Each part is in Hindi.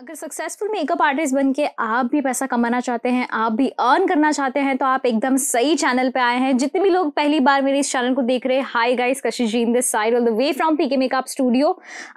अगर सक्सेसफुल मेकअप आर्टिस्ट बन के आप भी पैसा कमाना चाहते हैं आप भी अर्न करना चाहते हैं तो आप एकदम सही चैनल पे आए हैं जितने भी लोग पहली बार मेरे इस चैनल को देख रहे हैं hi guys Kashish ji in this side all the way from P K makeup studio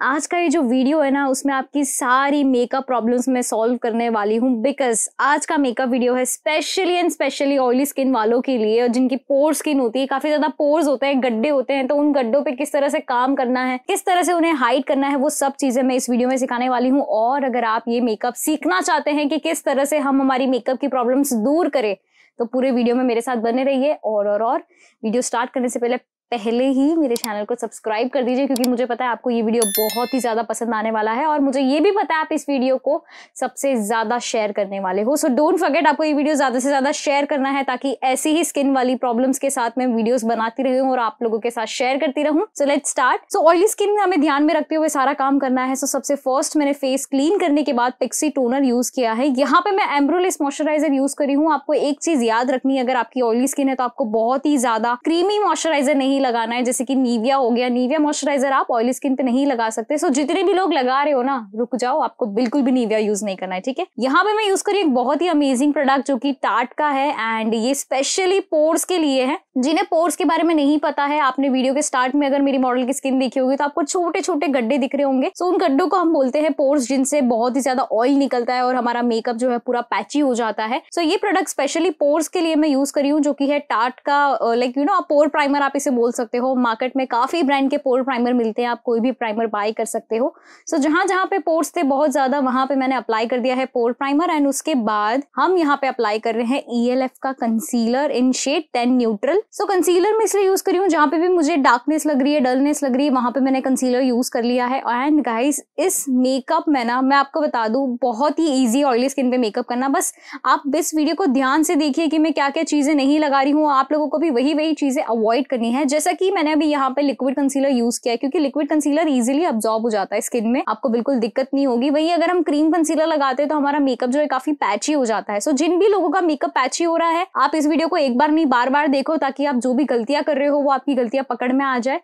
आज का ये जो वीडियो है ना उसमें आपकी सारी मेकअप प्रॉब्लम्स मैं सॉल्व करने वाली हूँ बिकॉज आज का मेकअप वीडियो है specially and specially oily skin वालों के लिए और जिनकी पोर स्किन होती है काफ़ी ज़्यादा पोर्स होते हैं गड्ढे होते हैं तो उन गड्ढों पर किस तरह से काम करना है किस तरह से उन्हें हाइड करना है वो सब चीज़ें मैं इस वीडियो में सिखाने वाली हूँ और अगर आप ये मेकअप सीखना चाहते हैं कि किस तरह से हम हमारी मेकअप की प्रॉब्लम्स दूर करें तो पूरे वीडियो में मेरे साथ बने रहिए और और और वीडियो स्टार्ट करने से पहले पहले ही मेरे चैनल को सब्सक्राइब कर दीजिए क्योंकि मुझे पता है आपको ये वीडियो बहुत ही ज़्यादा पसंद आने वाला है और मुझे ये भी पता है आप इस वीडियो को सबसे ज़्यादा शेयर करने वाले हो सो डोंट फर्गेट आपको ये वीडियो ज़्यादा से ज़्यादा शेयर करना है ताकि ऐसी ही स्किन वाली प्रॉब्लम्स के साथ मैं वीडियोज बनाती रहूँ और आप लोगों के साथ शेयर करती रहूँ so let start so oily skin हमें ध्यान में रखते हुए सारा काम करना है सो so, सबसे फर्स्ट मैंने फेस क्लीन करने के बाद पिक्सी टोनर यूज़ किया है यहाँ पे मैं एम्ब्रोलिस मॉइस्चराइजर यूज़ करी हूँ आपको एक चीज़ याद रखनी है अगर आपकी ऑयली स्किन है तो आपको बहुत ही ज़्यादा क्रीमी मॉइस्चराइजर नहीं नहीं लगाना है जैसे कि नीविया हो गया नीविया मॉइस्चराइजर आप ऑयली स्किन पे नहीं लगा सकते सो जितने भी लोग लगा रहे हो ना रुक जाओ आपको बिल्कुल भी नीविया यूज नहीं करना है ठीक है यहाँ पे मैं यूज करी एक बहुत ही अमेजिंग प्रोडक्ट जो की टाट का है एंड ये स्पेशली पोर्स के लिए है जिन्हें पोर्स के बारे में नहीं पता है आपने वीडियो के स्टार्ट में अगर मेरी मॉडल की स्किन देखी होगी तो आपको छोटे छोटे गड्ढे दिख रहे होंगे सो उन गड्ढों को हम बोलते हैं पोर्स जिनसे बहुत ही ज्यादा ऑयल निकलता है और हमारा मेकअप जो है पूरा पैची हो जाता है सो ये प्रोडक्ट स्पेशली पोर्स के लिए मैं यूज करी हूँ जो की है टाट का like you know pore primer आप इसे बोल बोल सकते हो मार्केट में काफ़ी ब्रांड के पोर प्राइमर मिलते हैं आप कोई भी प्राइमर बाय कर सकते हो सो so, जहां जहां पे पोर्स थे बहुत ज़्यादा वहां पे मैंने अप्लाई कर दिया है पोर प्राइमर एंड उसके बाद हम यहाँ पे अप्लाई कर रहे हैं ई e का concealer in shade ten neutral so concealer मैं इसलिए यूज़ करी हूँ जहां पे भी मुझे डार्कनेस लग रही है डलनेस लग रही है वहां पे मैंने कंसीलर यूज़ कर लिया है एंड गाइज इस मेकअप में ना मैं आपको बता दू बहुत ही ईजी ऑयली स्किन पे मेकअप करना बस आप इस वीडियो को ध्यान से देखिए कि मैं क्या क्या चीज़ें नहीं लगा रही हूँ आप लोगों को भी वही वही चीज़ें अवॉइड करनी है जैसा कि मैंने अभी यहाँ पे लिक्विड कंसीलर यूज किया है क्योंकि लिक्विड कंसीलर इजिली अब्जॉर्ब हो जाता है स्किन में आपको बिल्कुल दिक्कत नहीं होगी वही अगर हम क्रीम कंसीलर लगाते हैं तो हमारा मेकअप जो है काफी पैची हो जाता है सो जिन भी लोगों का मेकअप पैची हो रहा है आप इस वीडियो को एक बार नहीं बार बार देखो ताकि आप जो भी गलतियां कर रहे हो वो आपकी गलतियां पकड़ में आ जाए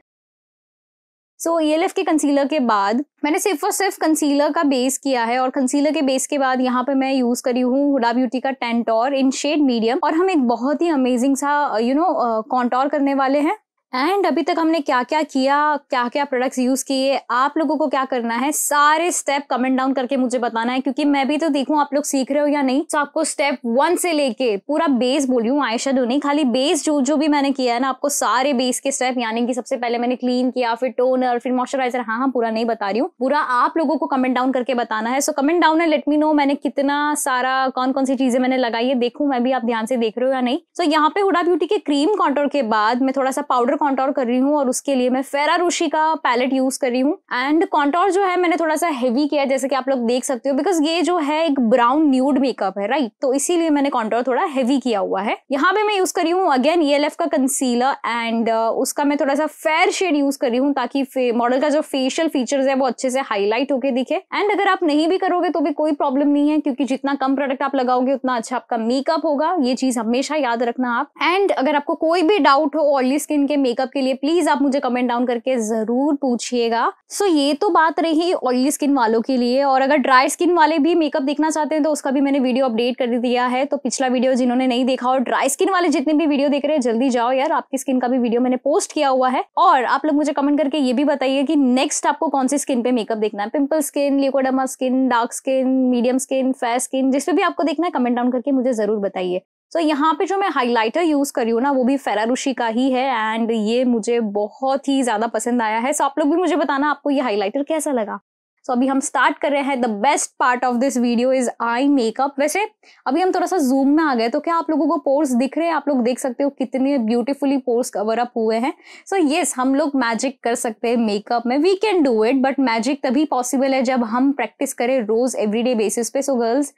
सो so, ई e के कंसीलर के बाद मैंने सिर्फ और सिर्फ कंसीलर का बेस किया है और कंसीलर के बेस के बाद यहाँ पे मैं यूज़ करी हूँ हुडा ब्यूटी का टेंटोर इन शेड मीडियम और हम एक बहुत ही अमेजिंग सा यू नो कॉन्टोर करने वाले हैं एंड अभी तक हमने क्या क्या किया क्या क्या प्रोडक्ट्स यूज किए आप लोगों को क्या करना है सारे स्टेप कमेंट डाउन करके मुझे बताना है क्योंकि मैं भी तो देखूं आप लोग सीख रहे हो या नहीं तो आपको स्टेप वन से लेके पूरा बेस बोल रही हूँ आई नहीं खाली बेस जो जो भी मैंने किया है ना आपको सारे बेस के स्टेप यानी कि सबसे पहले मैंने क्लीन किया फिर टोनर फिर मॉइस्चराइजर हाँ हाँ पूरा नहीं बता रही हूँ पूरा आप लोगों को कमेंट डाउन करके बताना है सो कमेंट डाउन है लेट मी नो मैंने कितना सारा कौन कौन सी चीजें मैंने लगाई है देखू मैं भी आप ध्यान से देख रहे हो या नहीं सो यहाँ पे हुडा ब्यूटी के क्रीम कॉन्टोर के बाद मैं थोड़ा सा पाउडर कॉन्टोर कर रही हूँ और उसके लिए मैं फेरा रूशी का पैलेट यूज कर रही हूँ एंड कॉन्टोर जो है मैंने थोड़ा सा हैवी किया जैसे कि आप लोग देख सकते हो बिकॉज ये जो है एक ब्राउन न्यूड मेकअप है राइट तो इसीलिए मैंने कॉन्टोर थोड़ा हैवी किया हुआ है यहाँ पे मैं यूज कर रही हूँ अगेन ई e का कंसीलर एंड uh, उसका मैं थोड़ा सा फेयर शेड यूज कर रही हूँ ताकि मॉडल का जो फेशियल फीचर है वो अच्छे से हाईलाइट होकर दिखे एंड अगर आप नहीं भी करोगे तो भी कोई प्रॉब्लम नहीं है क्योंकि जितना कम प्रोडक्ट आप लगाओगे उतना अच्छा आपका मेकअप होगा ये चीज हमेशा याद रखना आप एंड अगर आपको कोई भी डाउट हो ऑयली स्किन के मेकअप मेकअप के लिए प्लीज आप मुझे कमेंट डाउन करके जरूर पूछिएगा सो so, ये तो बात रही ऑयली स्किन वालों के लिए और अगर ड्राई स्किन वाले भी मेकअप देखना चाहते हैं तो उसका भी मैंने वीडियो अपडेट कर दिया है तो पिछला वीडियो जिन्होंने नहीं देखा और ड्राई स्किन वाले जितने भी वीडियो देख रहे हैं जल्दी जाओ यार आपकी स्किन का भी वीडियो मैंने पोस्ट किया हुआ है और आप लोग मुझे कमेंट करके ये भी बताइए कि नेक्स्ट आपको कौन सी स्किन पे मेकअप देखना है पिंपल स्किन लिकोडमा skin dark skin medium skin fair skin जिसपे भी आपको देखना है कमेंट डाउन करके मुझे जरूर बताइए सो so, यहाँ पे जो मैं हाइलाइटर यूज़ कर रही हूँ ना वो भी फेरारुशी का ही है एंड ये मुझे बहुत ही ज़्यादा पसंद आया है सो so, आप लोग भी मुझे बताना आपको ये हाइलाइटर कैसा लगा सो so, अभी हम स्टार्ट कर रहे हैं the best part of this video is eye makeup वैसे अभी हम थोड़ा सा जूम में आ गए तो क्या आप लोगों को पोर्स दिख रहे हैं आप लोग देख सकते हो कितने ब्यूटीफुली पोर्स कवर अप हुए हैं सो so, येस yes, हम लोग मैजिक कर सकते हैं मेकअप में we can do it but magic तभी पॉसिबल है जब हम प्रैक्टिस करें रोज एवरीडे बेसिस पे सो गर्ल्स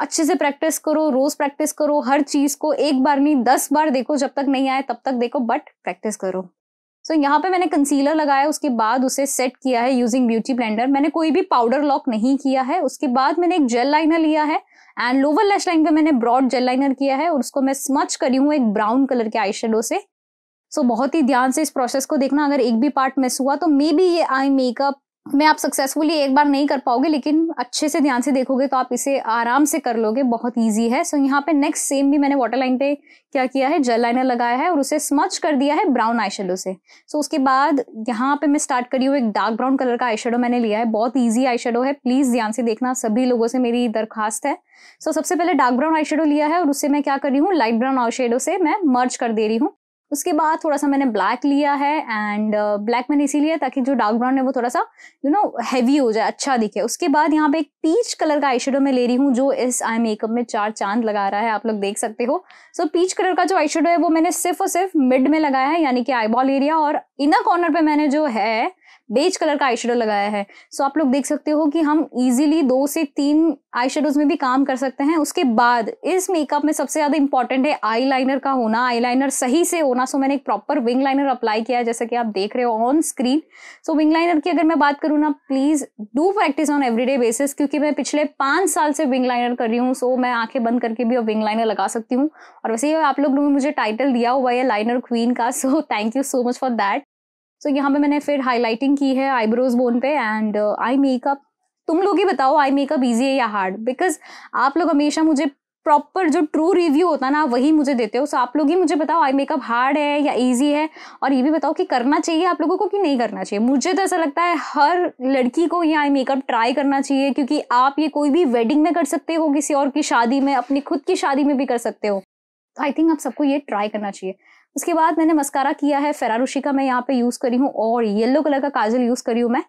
अच्छे से प्रैक्टिस करो रोज प्रैक्टिस करो हर चीज को एक बार नहीं दस बार देखो जब तक नहीं आए तब तक देखो बट प्रैक्टिस करो सो so, यहाँ पे मैंने कंसीलर लगाया उसके बाद उसे सेट किया है यूजिंग ब्यूटी ब्लेंडर मैंने कोई भी पाउडर लॉक नहीं किया है उसके बाद मैंने एक जेल लाइनर लिया है एंड लोअर लेश लाइन पे मैंने ब्रॉड जेल लाइनर किया है और उसको मैं स्मच करी हूँ एक ब्राउन कलर के आई से सो so, बहुत ही ध्यान से इस प्रोसेस को देखना अगर एक भी पार्ट मिस हुआ तो मे बी ये आई मेकअप में आप सक्सेसफुली एक बार नहीं कर पाओगे लेकिन अच्छे से ध्यान से देखोगे तो आप इसे आराम से कर लोगे बहुत ईजी है सो so, यहाँ पे नेक्स्ट सेम भी मैंने वाटर लाइन पे क्या किया है जेल लाइनर लगाया है और उसे स्मच कर दिया है ब्राउन आई से सो so, उसके बाद यहाँ पे मैं स्टार्ट करी हूँ एक डार्क ब्राउन कलर का आई मैंने लिया है बहुत ईजी आई है प्लीज़ ध्यान से देखना सभी लोगों से मेरी दरखास्त है सो so, सबसे पहले डार्क ब्राउन आई लिया है और उसे मैं क्या कर रही हूँ लाइट ब्राउन आई से मैं मर्ज कर दे रही हूँ उसके बाद थोड़ा सा मैंने ब्लैक लिया है एंड ब्लैक uh, मैंने इसी लिया ताकि जो डार्क ब्राउन है वो थोड़ा सा यू नो हैवी हो जाए अच्छा दिखे उसके बाद यहाँ पे एक पीच कलर का आई मैं ले रही हूँ जो इस आई मेकअप में चार चांद लगा रहा है आप लोग देख सकते हो सो so, पीच कलर का जो आई है वो मैंने सिर्फ और सिर्फ मिड में लगाया है यानी कि आईबॉल एरिया और इनर कॉर्नर पर मैंने जो है बेज कलर का आई लगाया है सो आप लोग देख सकते हो कि हम इजीली दो से तीन आई में भी काम कर सकते हैं उसके बाद इस मेकअप में सबसे ज़्यादा इंपॉर्टेंट है आई का होना आई सही से होना सो मैंने एक प्रॉपर विंग लाइनर अप्लाई किया है जैसे कि आप देख रहे हो on screen so wing liner की अगर मैं बात करूँ ना please do practice on everyday basis क्योंकि मैं पिछले पाँच साल से विंग लाइनर कर रही हूँ सो मैं आंखें बंद करके भी अब विंग लाइनर लगा सकती हूँ और वैसे ही आप लोग ने मुझे टाइटल दिया हुआ है लाइनर क्वीन का so thank you so much for that so so, यहाँ पे मैंने फिर हाईलाइटिंग की है आईब्रोज बोन पे एंड आई मेकअप तुम लोग ही बताओ आई मेकअप ईजी है या हार्ड बिकॉज आप लोग हमेशा मुझे प्रॉपर जो ट्रू रिव्यू होता ना वही मुझे देते हो सो so, आप लोग ही मुझे बताओ आई मेकअप हार्ड है या ईजी है और ये भी बताओ कि करना चाहिए आप लोगों को कि नहीं करना चाहिए मुझे तो ऐसा लगता है हर लड़की को ये आई मेकअप ट्राई करना चाहिए क्योंकि आप ये कोई भी वेडिंग में कर सकते हो किसी और की शादी में अपनी खुद की शादी में भी कर सकते हो आई थिंक आप सबको ये ट्राई करना चाहिए उसके बाद मैंने मस्कारा किया है फेरारुशी का मैं यहाँ पे यूज़ करी हूँ और येलो कलर का काजल यूज़ करी हूँ मैं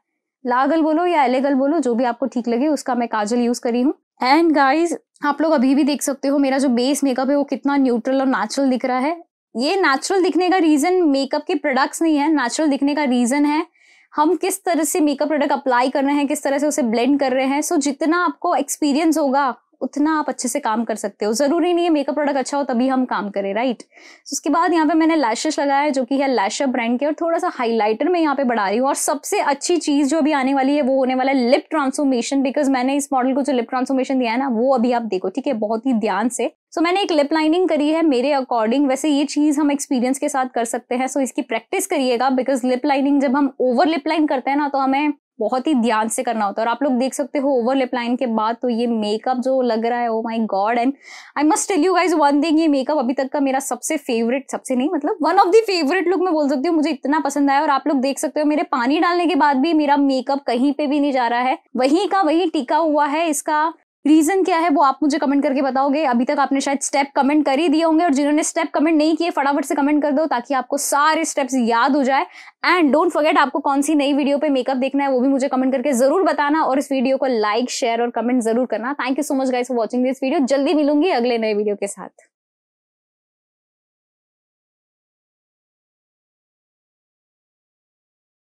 लागल बोलो या एलेगल बोलो जो भी आपको ठीक लगे उसका मैं काजल यूज़ करी हूँ एंड गाइज आप लोग अभी भी देख सकते हो मेरा जो बेस मेकअप है वो कितना न्यूट्रल और नेचुरल दिख रहा है ये नेचुरल दिखने का रीज़न मेकअप के प्रोडक्ट्स नहीं है नेचुरल दिखने का रीज़न है हम किस तरह से मेकअप प्रोडक्ट अप्लाई कर रहे हैं किस तरह से उसे ब्लेंड कर रहे हैं सो so, जितना आपको एक्सपीरियंस होगा उतना आप अच्छे से काम कर सकते हो ज़रूरी नहीं है मेकअप प्रोडक्ट अच्छा हो तभी हम काम करें राइट तो उसके बाद यहाँ पे मैंने लैशेस लगाया जो कि है लैशअप ब्रांड के और थोड़ा सा हाईलाइटर मैं यहाँ पे बढ़ा रही हूँ और सबसे अच्छी चीज़ जो अभी आने वाली है वो होने वाला है लिप ट्रांसफॉर्मेशन बिकॉज मैंने इस मॉडल को जो लिप ट्रांसफॉर्मेशन दिया है ना वो अभी आप देखो ठीक है बहुत ही ध्यान से सो so, मैंने एक लिप लाइनिंग करी है मेरे अकॉर्डिंग वैसे ये चीज़ हम एक्सपीरियंस के साथ कर सकते हैं सो so, इसकी प्रैक्टिस करिएगा बिकॉज लिप लाइनिंग जब हम ओवर लिप लाइन करते हैं ना तो हमें बहुत ही ध्यान से करना होता है और आप लोग देख सकते हो ओवरलेप लाइन के बाद तो ये मेकअप जो लग रहा है oh my god and I must tell you guys one thing ये मेकअप अभी तक का मेरा सबसे फेवरेट सबसे नहीं मतलब one of the favourite look मैं बोल सकती हूँ मुझे इतना पसंद आया और आप लोग देख सकते हो मेरे पानी डालने के बाद भी मेरा मेकअप कहीं पे भी नहीं जा रहा है वहीं का वही टिका हुआ है इसका रीजन क्या है वो आप मुझे कमेंट करके बताओगे अभी तक आपने शायद स्टेप कमेंट कर ही दिए होंगे और जिन्होंने स्टेप कमेंट नहीं किए फटाफट से कमेंट कर दो ताकि आपको सारे स्टेप्स याद हो जाए एंड डोंट फॉरगेट आपको कौन सी नई वीडियो पे मेकअप देखना है वो भी मुझे कमेंट करके जरूर बताना और इस वीडियो को लाइक शेयर और कमेंट जरूर करना thank you so much guys for watching this video जल्दी मिलूंगी अगले नए वीडियो के साथ